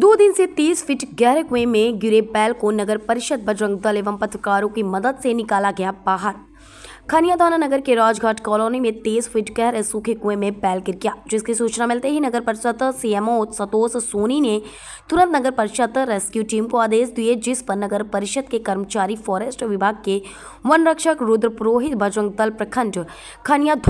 दो दिन से 30 फीट गहरे कुएं में गिरे बैल को नगर परिषद बजरंग दल एवं पत्रकारों की मदद से निकाला गया बाहर थाना नगर के राजघाट कॉलोनी में तेज फिट कर सूखे कुएं में बैल गिर गया जिसकी सूचना मिलते ही नगर परिषद सीएमओ सतोष सोनी ने तुरंत नगर परिषद रेस्क्यू टीम को आदेश दिए जिस पर नगर परिषद के कर्मचारी फॉरेस्ट विभाग के वन रक्षक रुद्र पुरोहित बजरंग दल प्रखंड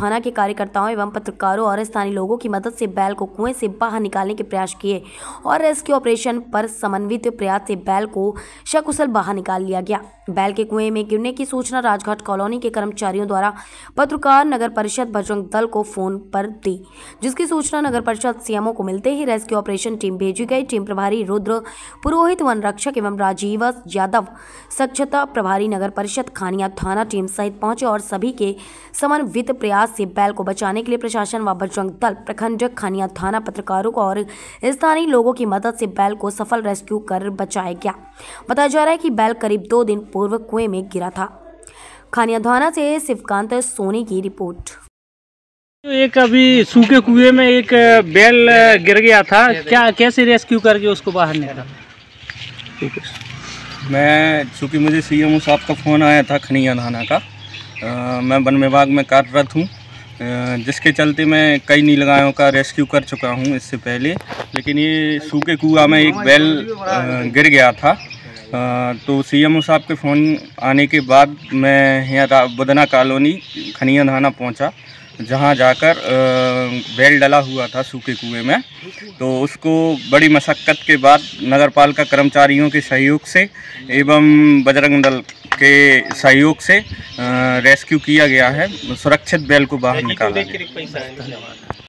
थाना के कार्यकर्ताओं एवं पत्रकारों और स्थानीय लोगों की मदद से बैल को कुएं से बाहर निकालने के प्रयास किए और रेस्क्यू ऑपरेशन पर समन्वित प्रयास से बैल को सकुशल बाहर निकाल लिया गया बैल के कुएं में गिरने की सूचना राजघाट कॉलोनी के कर्मचारी कर्मचारियों द्वारा पत्रकार नगर परिषद बजरंग दल को फोन पर दी जिसकी सूचना नगर परिषद सीएमओ को मिलते ही रेस्क्यू ऑपरेशन टीम भेजी गई टीम प्रभारी रुद्र पुरोहित वन रक्षक एवं राजीव यादव स्वच्छता प्रभारी नगर परिषद खानिया थाना टीम सहित पहुंचे और सभी के समन्वित प्रयास से बैल को बचाने के लिए प्रशासन व बजरंग दल प्रखंड खानिया थाना पत्रकारों को और स्थानीय लोगों की मदद से बैल को सफल रेस्क्यू कर बचाया गया बताया जा रहा है कि बैल करीब दो दिन पूर्व कुएं में गिरा था खानियाधाना से शिवकांत सोनी की रिपोर्ट तो एक अभी सूखे कुएं में एक बैल गिर गया था क्या कैसे रेस्क्यू करके उसको बाहर निकाला मैं चूँकि मुझे सीएमओ साहब का फ़ोन आया था खनिया नहाना का आ, मैं वन विभाग में कार्यरत हूँ जिसके चलते मैं कई नीलगायों का रेस्क्यू कर चुका हूँ इससे पहले लेकिन ये सूखे कुआ में एक बैल गिर गया था तो सीएमओ साहब के फ़ोन आने के बाद मैं यहाँ बदना कॉलोनी खनिया धाना पहुँचा जहाँ जाकर बैल डला हुआ था सूखे कुएं में तो उसको बड़ी मशक्क़त के बाद नगर पालिका कर्मचारियों के सहयोग से एवं बजरंग दल के सहयोग से रेस्क्यू किया गया है सुरक्षित बैल को बाहर निकाला